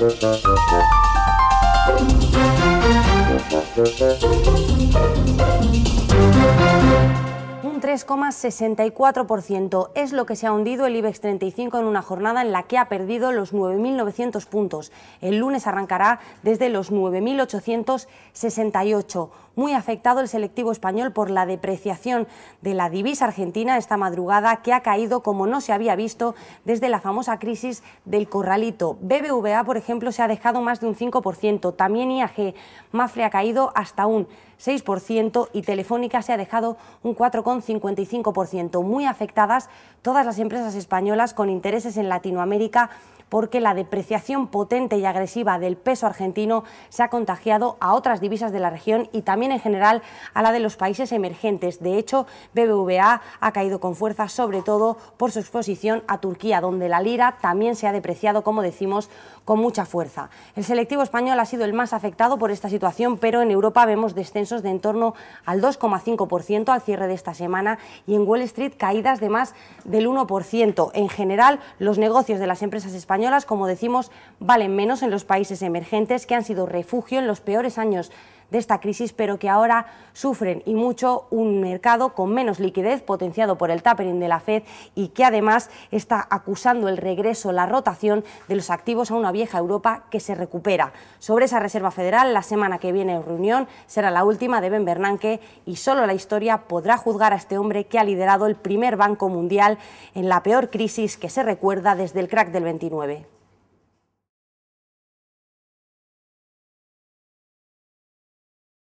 The first 3,64%. Es lo que se ha hundido el IBEX 35 en una jornada en la que ha perdido los 9.900 puntos. El lunes arrancará desde los 9.868. Muy afectado el selectivo español por la depreciación de la divisa argentina esta madrugada que ha caído como no se había visto desde la famosa crisis del corralito. BBVA, por ejemplo, se ha dejado más de un 5%. También IAG. Mafre ha caído hasta un 6% y Telefónica se ha dejado un 4,5%. 55%, muy afectadas todas las empresas españolas con intereses en Latinoamérica porque la depreciación potente y agresiva del peso argentino se ha contagiado a otras divisas de la región y también en general a la de los países emergentes. De hecho, BBVA ha caído con fuerza, sobre todo por su exposición a Turquía, donde la lira también se ha depreciado, como decimos, con mucha fuerza. El selectivo español ha sido el más afectado por esta situación, pero en Europa vemos descensos de en torno al 2,5% al cierre de esta semana y en Wall Street caídas de más del 1%. En general, los negocios de las empresas españolas, como decimos, valen menos en los países emergentes que han sido refugio en los peores años de esta crisis, pero que ahora sufren y mucho un mercado con menos liquidez, potenciado por el tapering de la Fed y que además está acusando el regreso, la rotación de los activos a una vieja Europa que se recupera. Sobre esa Reserva Federal, la semana que viene en reunión será la última de Ben Bernanke y solo la historia podrá juzgar a este hombre que ha liderado el primer banco mundial en la peor crisis que se recuerda desde el crack del 29.